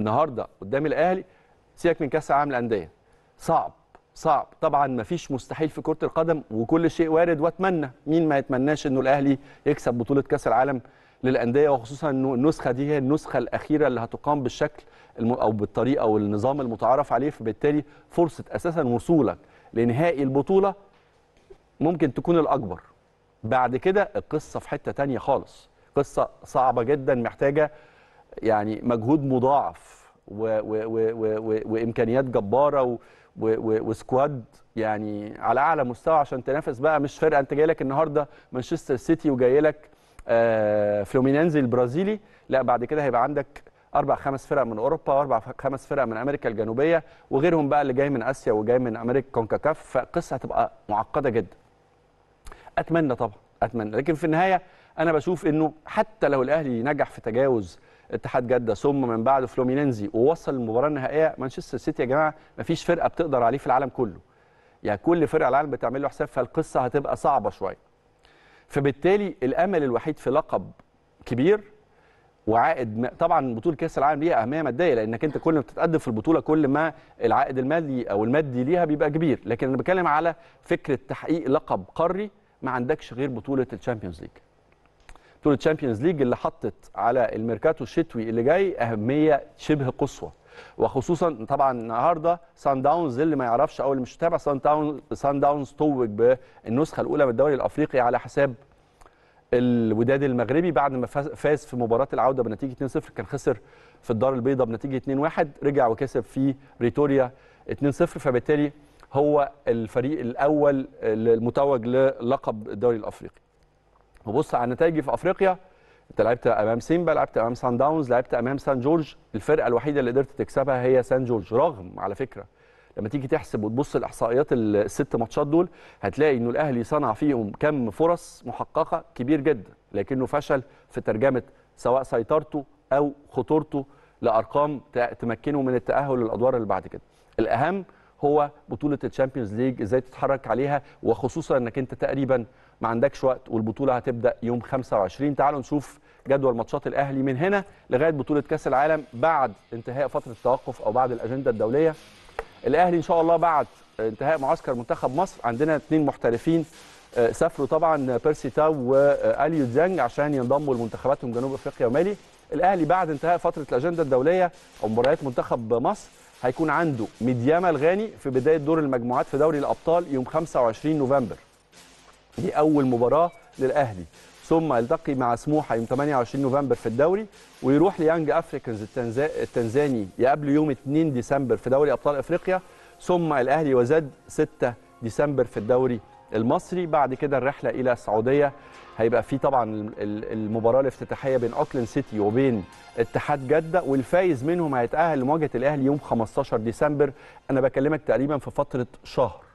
النهارده قدام الاهلي سيبك من كاس العالم للانديه صعب صعب طبعا ما فيش مستحيل في كره القدم وكل شيء وارد واتمنى مين ما يتمناش انه الاهلي يكسب بطوله كاس العالم للانديه وخصوصا انه النسخه دي هي النسخه الاخيره اللي هتقام بالشكل او بالطريقه او النظام المتعارف عليه فبالتالي فرصه اساسا وصولك لنهائي البطوله ممكن تكون الاكبر بعد كده القصه في حته تانية خالص قصه صعبه جدا محتاجه يعني مجهود مضاعف و و و و و وامكانيات جباره و و و وسكواد يعني على اعلى مستوى عشان تنافس بقى مش فرقه انت جاي لك النهارده مانشستر سيتي وجاي لك آه فلومينانزي البرازيلي لا بعد كده هيبقى عندك اربع خمس فرق من اوروبا واربع خمس فرق من امريكا الجنوبيه وغيرهم بقى اللي جاي من اسيا وجاي من امريكا كونكاكاف فالقصه هتبقى معقده جدا اتمنى طبعا اتمنى لكن في النهايه انا بشوف انه حتى لو الاهلي نجح في تجاوز اتحاد جده ثم من بعده فلومينينزي ووصل المباراه النهائيه مانشستر سيتي يا جماعه ما فيش فرقه بتقدر عليه في العالم كله يعني كل فرقه العالم بتعمل له حساب فالقصه هتبقى صعبه شويه فبالتالي الامل الوحيد في لقب كبير وعائد طبعا بطوله كاس العالم ليها اهميه ماديه لانك انت كل ما بتتقدم في البطوله كل ما العائد المالي او المادي ليها بيبقى كبير لكن انا بتكلم على فكره تحقيق لقب قاري ما عندكش غير بطوله الشامبيونز ليج بطوله تشامبيونز ليج اللي حطت على الميركاتو الشتوي اللي جاي اهميه شبه قصوى وخصوصا طبعا النهارده سان داونز اللي ما يعرفش او اللي مش متابع سان داونز سان داونز توج بالنسخه الاولى من الدوري الافريقي على حساب الوداد المغربي بعد ما فاز في مباراه العوده بنتيجه 2-0 كان خسر في الدار البيضاء بنتيجه 2-1 رجع وكسب في بريتوريا 2-0 فبالتالي هو الفريق الاول المتوج للقب الدوري الافريقي وبص على نتائجي في افريقيا انت لعبت امام سيمبا لعبت امام سان داونز لعبت امام سان جورج الفرقه الوحيده اللي قدرت تكسبها هي سان جورج رغم على فكره لما تيجي تحسب وتبص الاحصائيات الست ماتشات دول هتلاقي انه الاهلي صنع فيهم كم فرص محققه كبير جدا لكنه فشل في ترجمه سواء سيطرته او خطورته لارقام تمكنه من التاهل للادوار اللي بعد كده الاهم هو بطوله الشامبيونز ليج ازاي تتحرك عليها وخصوصا انك انت تقريبا ما عندكش وقت والبطوله هتبدا يوم 25 تعالوا نشوف جدول ماتشات الاهلي من هنا لغايه بطوله كاس العالم بعد انتهاء فتره التوقف او بعد الاجنده الدوليه الاهلي ان شاء الله بعد انتهاء معسكر منتخب مصر عندنا اثنين محترفين آه، سافروا طبعا بيرسي تاو واليو ديانج عشان ينضموا لمنتخباتهم جنوب افريقيا ومالي الاهلي بعد انتهاء فتره الاجنده الدوليه او مباريات منتخب مصر هيكون عنده ميدياما الغاني في بدايه دور المجموعات في دوري الابطال يوم 25 نوفمبر دي اول مباراه للاهلي ثم يلتقي مع سموحه يوم 28 نوفمبر في الدوري ويروح ليانج افريكانز التنزاني يقابله يوم 2 ديسمبر في دوري ابطال افريقيا ثم الاهلي وزاد 6 ديسمبر في الدوري المصري بعد كده الرحله الى السعوديه هيبقى في طبعا المباراه الافتتاحيه بين اوكلاند سيتي وبين اتحاد جده والفايز منهم هيتاهل لمواجهه الاهلي يوم 15 ديسمبر انا بكلمك تقريبا في فتره شهر